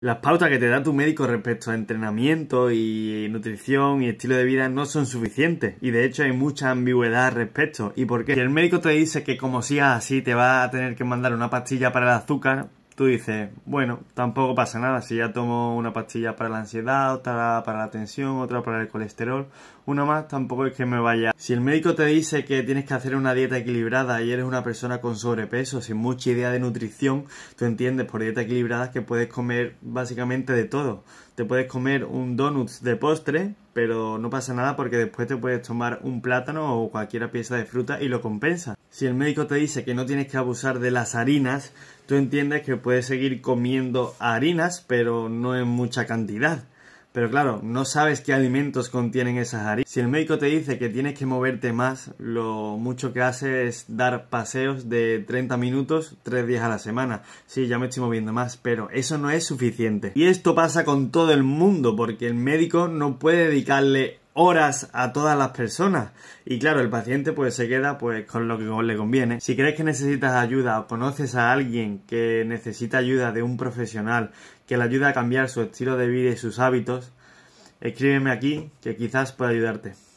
Las pautas que te da tu médico respecto a entrenamiento y nutrición y estilo de vida no son suficientes y de hecho hay mucha ambigüedad respecto. ¿Y por qué? Si el médico te dice que como sigas así te va a tener que mandar una pastilla para el azúcar, tú dices, bueno, tampoco pasa nada si ya tomo una pastilla para la ansiedad, otra para la tensión, otra para el colesterol, una más tampoco es que me vaya. Si el médico te dice que tienes que hacer una dieta equilibrada y eres una persona con sobrepeso, sin mucha idea de nutrición, tú entiendes por dieta equilibrada que puedes comer básicamente de todo te puedes comer un donuts de postre, pero no pasa nada porque después te puedes tomar un plátano o cualquier pieza de fruta y lo compensa. Si el médico te dice que no tienes que abusar de las harinas, tú entiendes que puedes seguir comiendo harinas, pero no en mucha cantidad. Pero claro, no sabes qué alimentos contienen esas harinas. Si el médico te dice que tienes que moverte más, lo mucho que hace es dar paseos de 30 minutos 3 días a la semana. Sí, ya me estoy moviendo más, pero eso no es suficiente. Y esto pasa con todo el mundo, porque el médico no puede dedicarle horas a todas las personas. Y claro, el paciente pues se queda pues con lo que le conviene. Si crees que necesitas ayuda o conoces a alguien que necesita ayuda de un profesional que le ayuda a cambiar su estilo de vida y sus hábitos, escríbeme aquí que quizás pueda ayudarte.